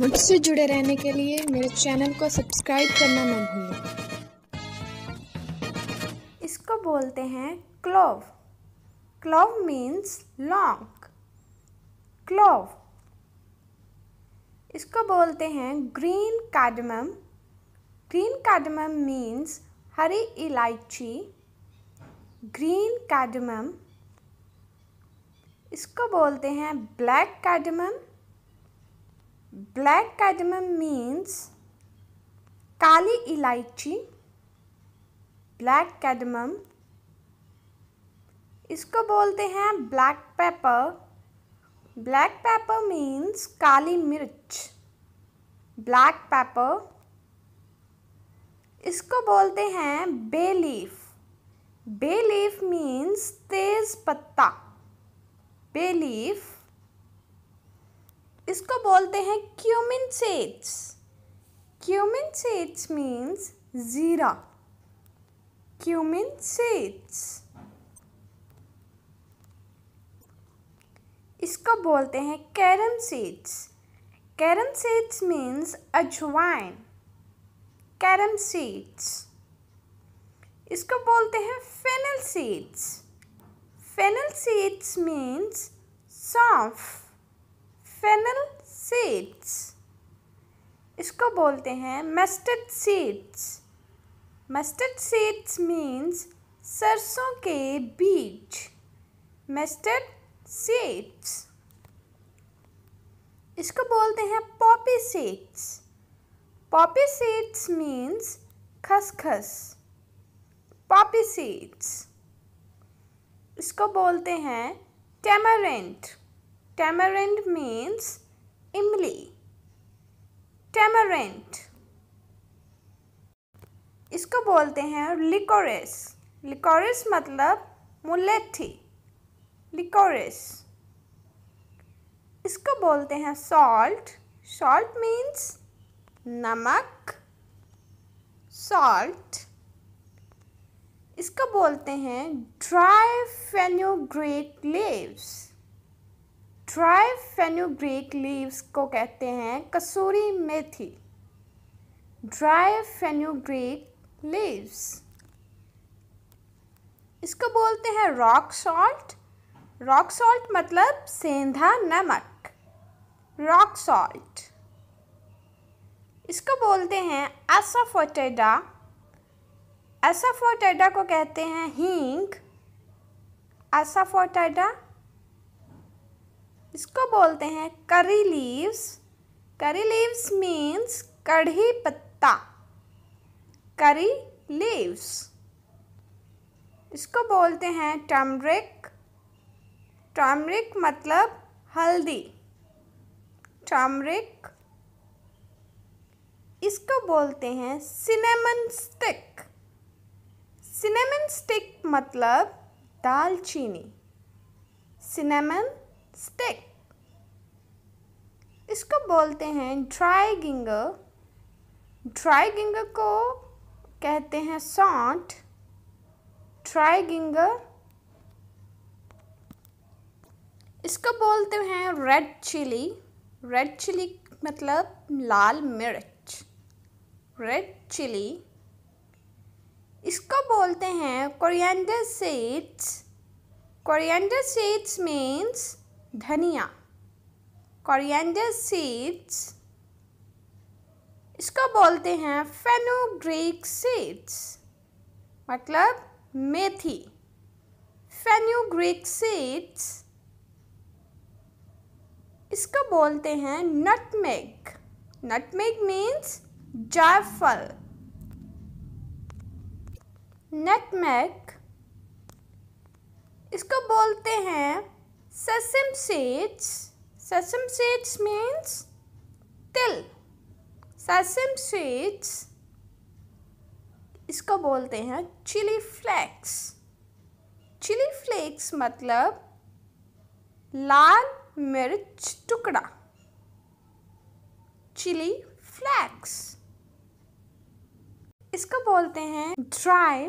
मुझसे जुड़े रहने के लिए मेरे चैनल को सब्सक्राइब करना ना भूलें इसको बोलते हैं क्लोव क्लोव मीन्स लॉन्ग क्लोव इसको बोलते हैं green cardamom green cardamom means हरी इलायची ग्रीन कैडमम इसको बोलते हैं black cardamom black cardamom means काली इलायची ब्लैक कैडमम इसको बोलते हैं black pepper black pepper means काली मिर्च ब्लैक पेपर इसको बोलते हैं bay leaf bay leaf means तेज पत्ता बे लीफ इसको बोलते हैं cumin seeds cumin seeds means ज़ीरा क्यूमिन सेट्स इसको बोलते हैं carom seeds carom seeds means अजवाइन कैरम सीड्स इसको बोलते हैं fennel seeds fennel seeds means सॉफ्ट फेनल सीड्स इसको बोलते हैं mustard seeds mustard seeds means सरसों के बीज मस्टर्ड सीड्स इसको बोलते हैं poppy seeds poppy seeds means खसखस पॉपी सीड्स इसको बोलते हैं टेमरेंट tamarind means इमली टेमरेंट इसको बोलते हैं लिकोरिस लिकोरिस मतलब मुलेठी लिकोरिस इसको बोलते हैं सॉल्ट सॉल्ट मीन्स नमक सॉल्ट इसको बोलते हैं dry fenugreek leaves dry fenugreek leaves को कहते हैं कसूरी मेथी ड्राई फेनुग्रीक लीव्स इसको बोलते हैं रॉक सॉल्ट रॉक सॉल्ट मतलब सेंधा नमक रॉक सॉल्ट इसको बोलते हैं एसाफोटेडा एसाफोटेडा को कहते हैं हींग एसाफोटेडा इसको बोलते हैं curry leaves curry leaves means कढ़ी पत्ता करी लीव्स इसको बोलते हैं टर्मरिक टर्मरिक मतलब हल्दी टर्मरिक इसको बोलते हैं सिनेमन स्टिक सिनेमन स्टिक मतलब दालचीनी सिनेमन स्टिक इसको बोलते हैं ड्राई गिंगर ड्राई गिंगर को कहते हैं सॉन्ट ड्राई गिंगर इसको बोलते हैं रेड चिली रेड चिली मतलब लाल मिर्च रेड चिली इसको बोलते हैं coriander seeds coriander seeds means धनिया कोरिएंडर सीड्स इसको बोलते हैं फेनुग्रीक सीड्स मतलब मेथी फेनुग्रीक सीड्स इसको बोलते हैं नटमेग नटमेग मीन्स जायफल नटमेग इसको बोलते हैं sesame seeds sesame seeds means तिल ससम सीड्स इसको बोलते हैं चिली फ्लेक्स चिली फ्लेक्स मतलब लाल मिर्च टुकड़ा चिली फ्लैक्स इसको बोलते हैं dry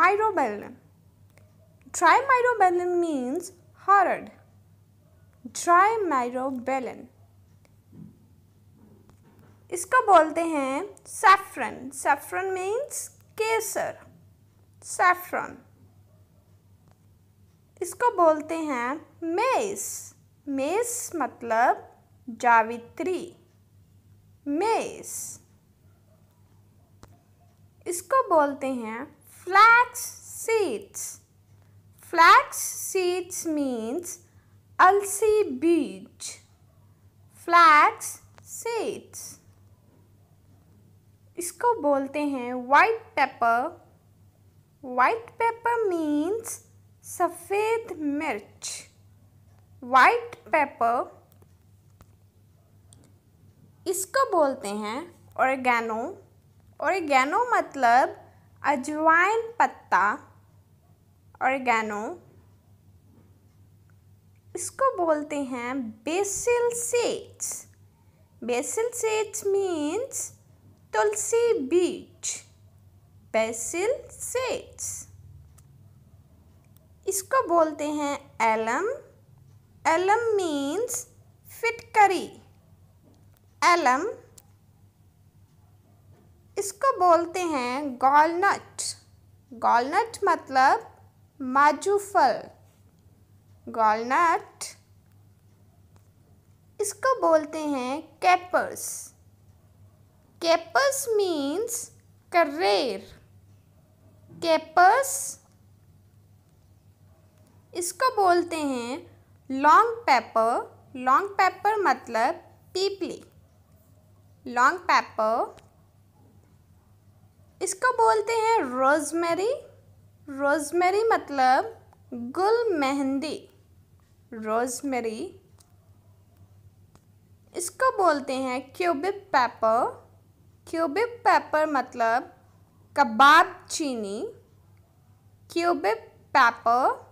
myrobalan dry myrobalan means Harad, dry myrobalan. इसको बोलते हैं सेफ्रन सेफ्रन मीन्स केसर सेफ्रन इसको बोलते हैं मेस मेस मतलब जावित्री मेस इसको बोलते हैं flax seeds Flax seeds means Alsi beach. Flax seeds. इसको बोलते हैं white pepper white pepper means सफ़ेद मिर्च वाइट पेपर इसको बोलते हैं ऑर्गेनो ऑर्गेनो मतलब अजवाइन पत्ता ऑर्गेनो इसको बोलते हैं basil seeds basil seeds means तुलसी बीज बेसिल सेट्स इसको बोलते हैं एलम एलम मीन्स फिटकरी एलम इसको बोलते हैं गॉलनट गॉलनट मतलब माजूफल गॉलनट इसको बोलते हैं कैपर्स कैपर्स मीन्स करेर कैपर्स इसको बोलते हैं लॉन्ग पेपर लॉन्ग पेपर मतलब पीपली लॉन्ग पेपर इसको बोलते हैं रोजमेरी रोजमेरी मतलब गुल मेहंदी रोजमेरी इसको बोलते हैं क्यूबिक पेपर क्यूबिक पेपर मतलब कबाब चीनी क्यूबिक पेपर